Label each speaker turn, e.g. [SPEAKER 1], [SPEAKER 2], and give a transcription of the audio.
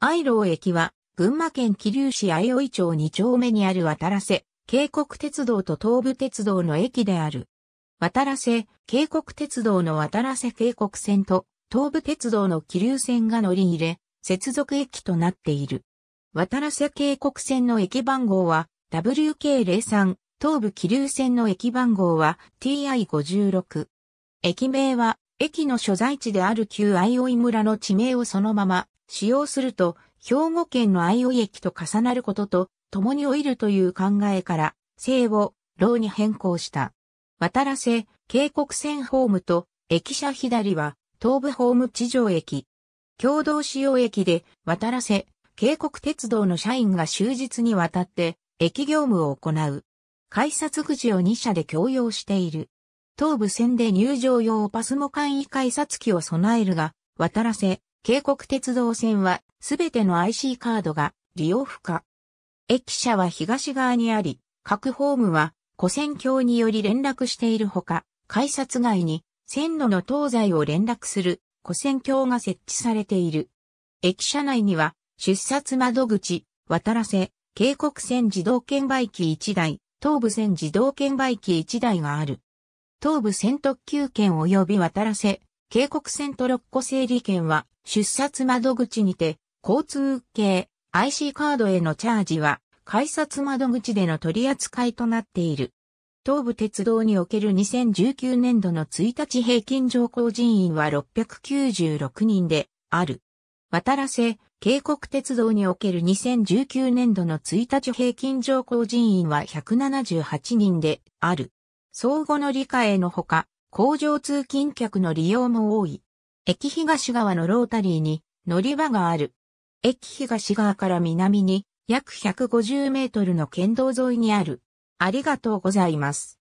[SPEAKER 1] 愛郎駅は、群馬県桐生市相生町2丁目にある渡良瀬、渓谷鉄道と東武鉄道の駅である。渡良瀬、渓谷鉄道の渡良瀬渓谷線と、東武鉄道の桐生線が乗り入れ、接続駅となっている。渡良瀬渓谷線の駅番号は WK03、東武桐生線の駅番号は TI56。駅名は、駅の所在地である旧相生村の地名をそのまま、使用すると、兵庫県の愛用駅と重なることと、共に老いるという考えから、姓を、老に変更した。渡らせ、渓谷線ホームと、駅舎左は、東武ホーム地上駅。共同使用駅で、渡らせ、渓谷鉄道の社員が終日にわたって、駅業務を行う。改札口を2社で共用している。東武線で入場用パスモ簡易改札機を備えるが、渡らせ、渓谷鉄道線はすべての IC カードが利用不可。駅舎は東側にあり、各ホームは古線橋により連絡しているほか、改札外に線路の東西を連絡する古線橋が設置されている。駅舎内には出札窓口、渡らせ、渓谷線自動券売機1台、東武線自動券売機1台がある。東武線特急券及び渡らせ、渓谷線トロッコ整理券は、出札窓口にて、交通系 IC カードへのチャージは、改札窓口での取り扱いとなっている。東武鉄道における2019年度の1日平均乗降人員は696人である。渡らせ、渓谷鉄道における2019年度の1日平均乗降人員は178人である。相互の理解のほか、工場通勤客の利用も多い。駅東側のロータリーに乗り場がある。駅東側から南に約150メートルの県道沿いにある。ありがとうございます。